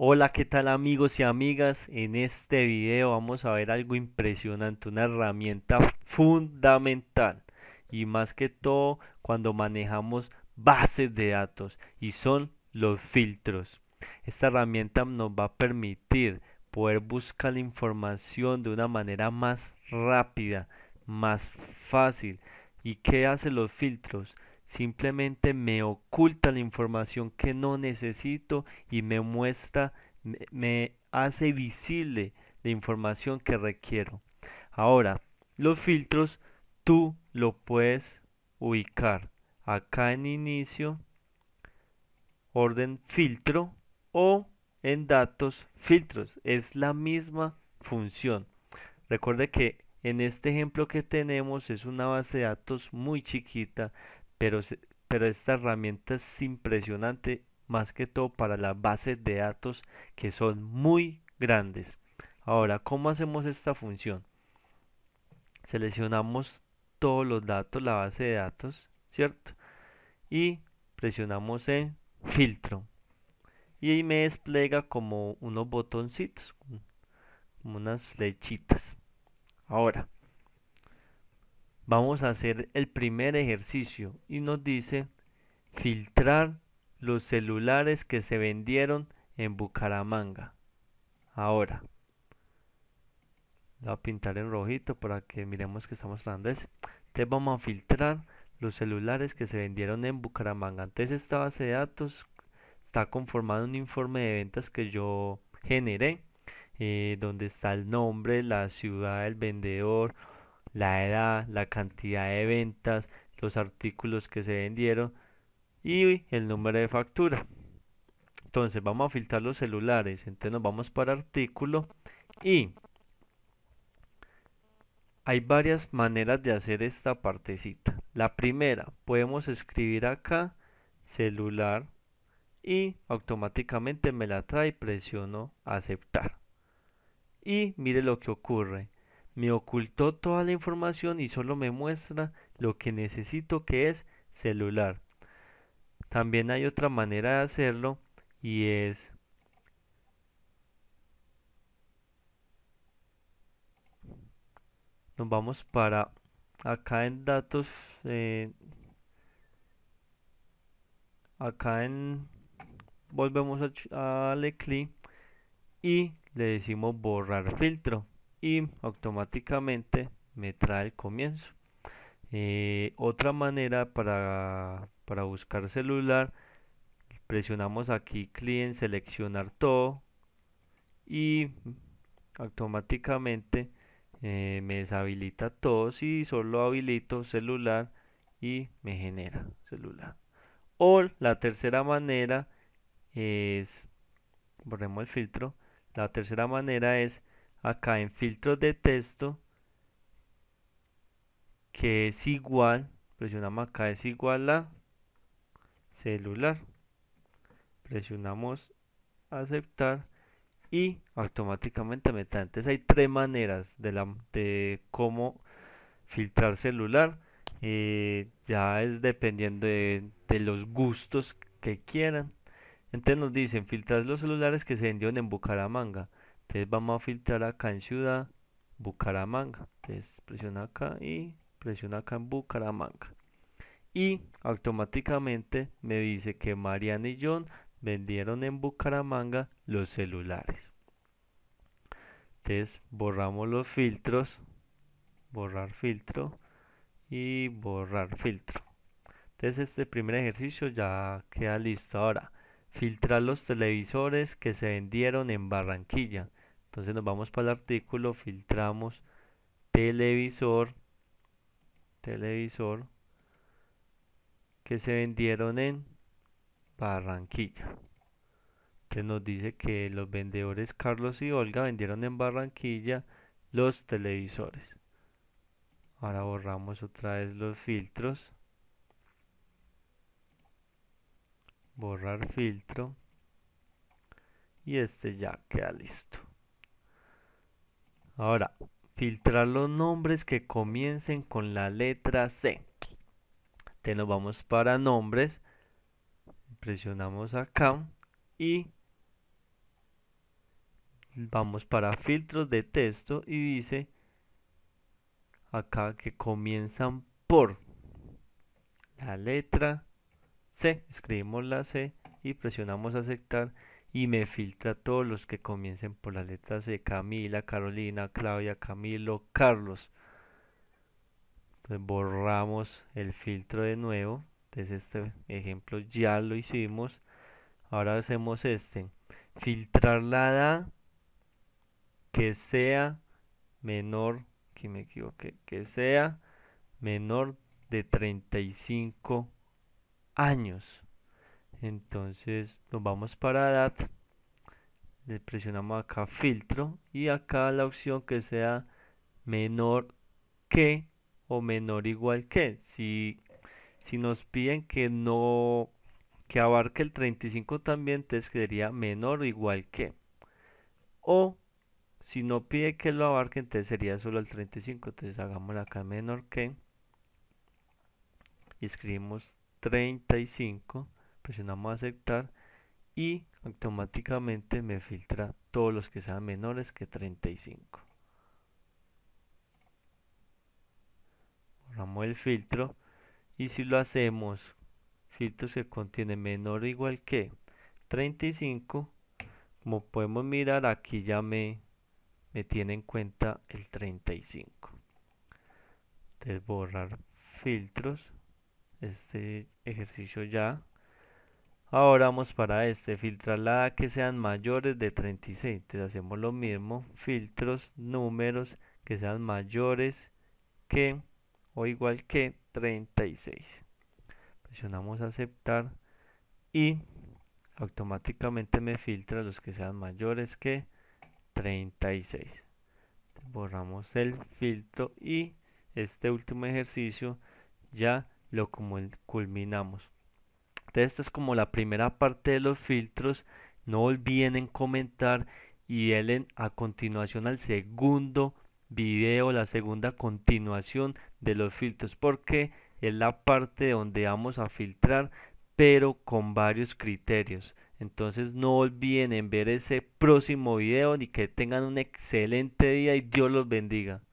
Hola, ¿qué tal amigos y amigas? En este video vamos a ver algo impresionante, una herramienta fundamental y más que todo cuando manejamos bases de datos y son los filtros. Esta herramienta nos va a permitir poder buscar la información de una manera más rápida, más fácil. ¿Y qué hacen los filtros? simplemente me oculta la información que no necesito y me muestra, me, hace visible la información que requiero. Ahora, los filtros tú lo puedes ubicar acá en inicio, orden filtro o en datos filtros. Es la misma función. Recuerde que en este ejemplo que tenemos es una base de datos muy chiquita pero, esta herramienta es impresionante más que todo para las bases de datos que son muy grandes. Ahora, ¿cómo hacemos esta función? Seleccionamos todos los datos, la base de datos, ¿cierto? Y presionamos en filtro. Y ahí me despliega como unos botoncitos, como unas flechitas. Ahora, vamos a hacer el primer ejercicio y nos dice filtrar los celulares que se vendieron en Bucaramanga. Ahora, lo voy a pintar en rojito para que miremos que estamos hablando de Entonces vamos a filtrar los celulares que se vendieron en Bucaramanga. Antes esta base de datos está conformada un informe de ventas que yo generé, eh, donde está el nombre, la ciudad, el vendedor, la edad, la cantidad de ventas, los artículos que se vendieron y el número de factura. Entonces vamos a filtrar los celulares, entonces nos vamos para artículo y hay varias maneras de hacer esta partecita. La primera, podemos escribir acá celular y automáticamente me la trae, presiono aceptar. Y mire lo que ocurre me ocultó toda la información y solo me muestra lo que necesito que es celular. También hay otra manera de hacerlo y es nos vamos para acá en datos eh, acá en volvemos a, a darle clic y le decimos borrar filtro y automáticamente me trae el comienzo. Eh, otra manera para, para buscar celular, presionamos aquí clic en seleccionar todo y automáticamente eh, me deshabilita todo si solo habilito celular y me genera celular. O la tercera manera es, borremos el filtro, la tercera manera es acá en filtro de texto que es igual, presionamos acá es igual a celular. Presionamos aceptar y automáticamente me trae. Entonces hay tres maneras de, la, de cómo filtrar celular. Eh, ya es dependiendo de, de, los gustos que quieran. Entonces nos dicen filtrar los celulares que se vendieron en Bucaramanga. Entonces vamos a filtrar acá en ciudad Bucaramanga. Entonces presiona acá y presiona acá en Bucaramanga. Y automáticamente me dice que Mariana y John vendieron en Bucaramanga los celulares. Entonces borramos los filtros. Borrar filtro y borrar filtro. Entonces este primer ejercicio ya queda listo ahora. Filtrar los televisores que se vendieron en Barranquilla entonces nos vamos para el artículo, filtramos televisor, televisor que se vendieron en Barranquilla. Entonces nos dice que los vendedores Carlos y Olga vendieron en Barranquilla los televisores. Ahora borramos otra vez los filtros. Borrar filtro. Y este ya queda listo. Ahora, filtrar los nombres que comiencen con la letra C. Entonces nos vamos para nombres. Presionamos acá y vamos para filtros de texto y dice acá que comienzan por la letra C. Escribimos la C y presionamos aceptar y me filtra todos los que comiencen por las letras de Camila, Carolina, Claudia, Camilo, Carlos. borramos el filtro de nuevo. Entonces este ejemplo ya lo hicimos. Ahora hacemos este. Filtrar la edad que sea menor, que me equivoqué, que sea menor de 35 años entonces nos vamos para DAT le presionamos acá filtro y acá la opción que sea menor que o menor igual que si, nos piden que no que abarque el 35 también entonces sería menor o igual que o si no pide que lo abarque entonces sería solo el 35 entonces hagamos acá menor que y escribimos 35 presionamos aceptar y automáticamente me filtra todos los que sean menores que 35 borramos el filtro y si lo hacemos filtros que contiene menor o igual que 35 como podemos mirar aquí ya me, me tiene en cuenta el 35 entonces borrar filtros este ejercicio ya Ahora vamos para este, filtrar la que sean mayores de 36. hacemos lo mismo, filtros, números que sean mayores que o igual que 36. Presionamos aceptar y automáticamente me filtra los que sean mayores que 36. Borramos el filtro y este último ejercicio ya lo culminamos esta es como la primera parte de los filtros. No olviden comentar y denle a continuación al segundo video, la segunda continuación de los filtros. Porque es la parte donde vamos a filtrar pero con varios criterios. Entonces no olviden ver ese próximo video y que tengan un excelente día y Dios los bendiga.